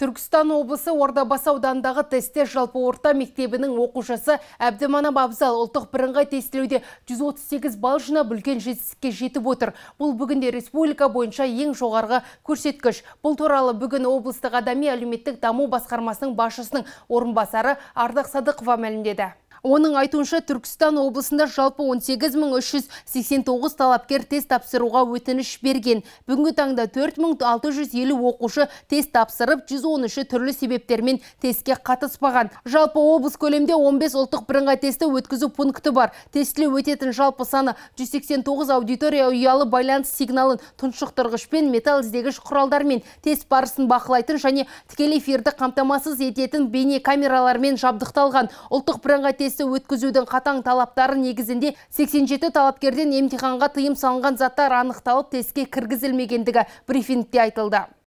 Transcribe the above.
Түркістан облысы Ордабасы ауданындағы тесте жалпы орта мектебінің оқушысы Әбдіманап Абзал ұлттық бірыңғай тестілеуде 138 балл жинап үлкен жетістікке жетіп отыр. Бұл бүгінде республика бойынша ең жоғарғы көрсеткіш. Бұл туралы бүгін облыстық адами әлеуметтік даму басқармасының басшысының орынбасары Ардақ Садықова мәлімдеді. Оның айтуынша Түркістан облысында жалпы 18389 талапкер тест тапсыруға өтініш берген. Бүгінгі таңда 4650 оқушы тест тапсырып, 113 түрлі себептермен тестке қатыспаған. Жалпы облыс көлемде 15 ұлттық бірыңғай тесті өткізу пункті бар. Тестілеу өтетін жалпы саны 189 аудитория ұялы байланыс сигналын тұншықтырғышпен, металл іздегіш құралдармен тест барысын бақылайтын және тікелей эфирді қамтамасыз ететін бейне камералармен жабдықталған. Ұлттық бірыңғай тест өткізудің қатаң талаптары негізінде 87 талапкерден емтиханға тыйым салынған заттар анықталып тестке кіргізілмегендігі брифингте айтылды